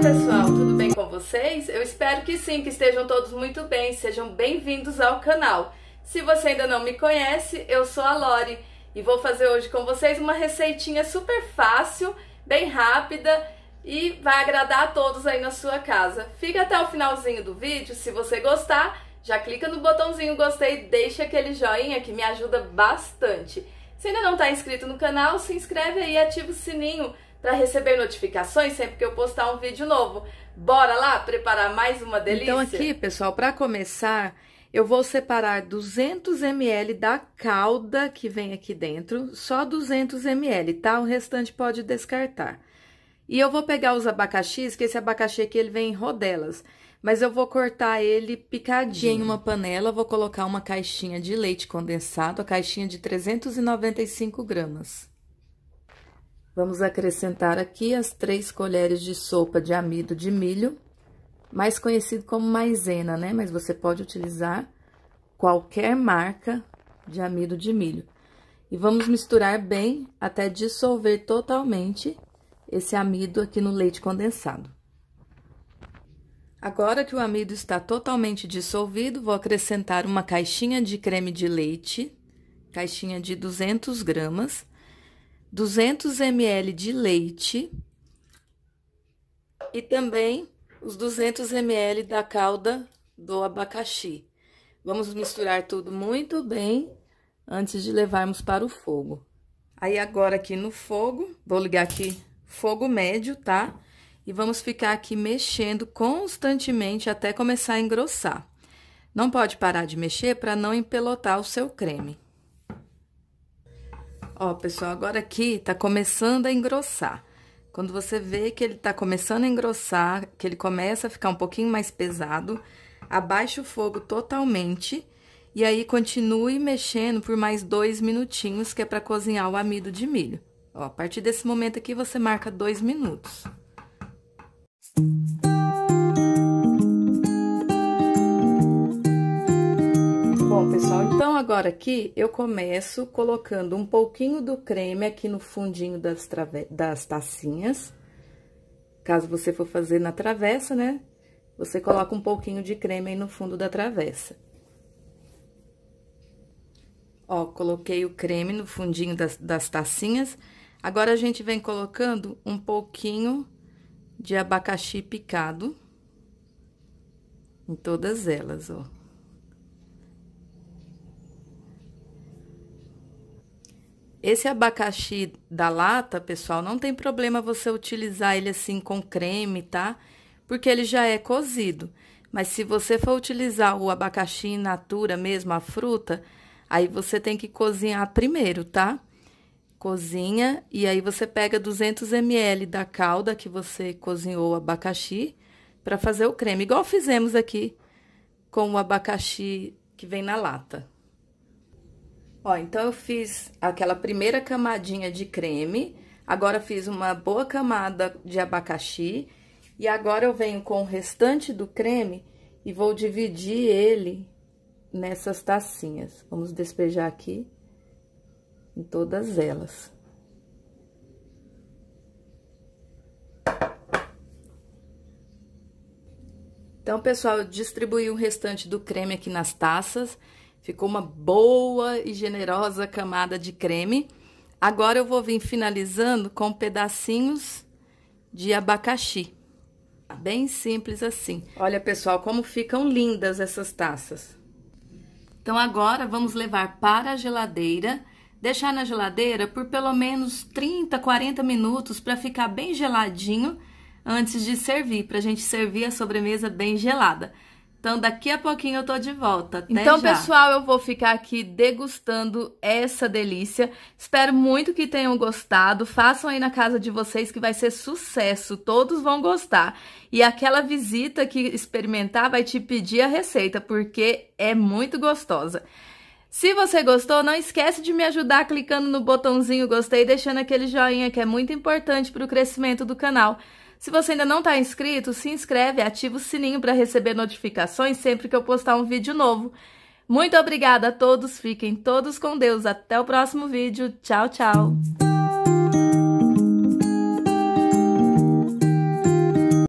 pessoal, tudo bem com vocês? Eu espero que sim, que estejam todos muito bem, sejam bem-vindos ao canal. Se você ainda não me conhece, eu sou a Lori e vou fazer hoje com vocês uma receitinha super fácil, bem rápida e vai agradar a todos aí na sua casa. Fica até o finalzinho do vídeo, se você gostar, já clica no botãozinho gostei e deixa aquele joinha que me ajuda bastante. Se ainda não está inscrito no canal, se inscreve aí e ativa o sininho para receber notificações sempre que eu postar um vídeo novo. Bora lá preparar mais uma delícia? Então aqui, pessoal, para começar, eu vou separar 200 ml da calda que vem aqui dentro, só 200 ml, tá? O restante pode descartar. E eu vou pegar os abacaxis, que esse abacaxi aqui ele vem em rodelas. Mas eu vou cortar ele picadinho em uma panela, vou colocar uma caixinha de leite condensado, a caixinha de 395 gramas. Vamos acrescentar aqui as três colheres de sopa de amido de milho, mais conhecido como maisena, né? Mas você pode utilizar qualquer marca de amido de milho. E vamos misturar bem até dissolver totalmente esse amido aqui no leite condensado. Agora que o amido está totalmente dissolvido, vou acrescentar uma caixinha de creme de leite, caixinha de 200 gramas, 200 ml de leite e também os 200 ml da calda do abacaxi. Vamos misturar tudo muito bem antes de levarmos para o fogo. Aí agora aqui no fogo, vou ligar aqui fogo médio, tá? E vamos ficar aqui mexendo constantemente até começar a engrossar. Não pode parar de mexer para não empelotar o seu creme. Ó, pessoal, agora aqui tá começando a engrossar. Quando você vê que ele tá começando a engrossar, que ele começa a ficar um pouquinho mais pesado, abaixa o fogo totalmente e aí continue mexendo por mais dois minutinhos, que é para cozinhar o amido de milho. Ó, a partir desse momento aqui, você marca dois minutos. Então, agora aqui, eu começo colocando um pouquinho do creme aqui no fundinho das, das tacinhas. Caso você for fazer na travessa, né? Você coloca um pouquinho de creme aí no fundo da travessa. Ó, coloquei o creme no fundinho das, das tacinhas. Agora, a gente vem colocando um pouquinho de abacaxi picado em todas elas, ó. Esse abacaxi da lata, pessoal, não tem problema você utilizar ele assim com creme, tá? Porque ele já é cozido. Mas se você for utilizar o abacaxi in natura mesmo, a fruta, aí você tem que cozinhar primeiro, tá? Cozinha e aí você pega 200 ml da calda que você cozinhou o abacaxi para fazer o creme, igual fizemos aqui com o abacaxi que vem na lata. Ó, então eu fiz aquela primeira camadinha de creme, agora fiz uma boa camada de abacaxi e agora eu venho com o restante do creme e vou dividir ele nessas tacinhas. Vamos despejar aqui em todas elas. Então, pessoal, eu distribuí o restante do creme aqui nas taças Ficou uma boa e generosa camada de creme. Agora eu vou vir finalizando com pedacinhos de abacaxi. Bem simples assim. Olha, pessoal, como ficam lindas essas taças. Então agora vamos levar para a geladeira, deixar na geladeira por pelo menos 30, 40 minutos para ficar bem geladinho antes de servir, para a gente servir a sobremesa bem gelada. Então, daqui a pouquinho eu tô de volta. Até então, já. pessoal, eu vou ficar aqui degustando essa delícia. Espero muito que tenham gostado. Façam aí na casa de vocês que vai ser sucesso. Todos vão gostar. E aquela visita que experimentar vai te pedir a receita, porque é muito gostosa. Se você gostou, não esquece de me ajudar clicando no botãozinho gostei e deixando aquele joinha que é muito importante para o crescimento do canal. Se você ainda não está inscrito, se inscreve, ativa o sininho para receber notificações sempre que eu postar um vídeo novo. Muito obrigada a todos, fiquem todos com Deus. Até o próximo vídeo. Tchau, tchau.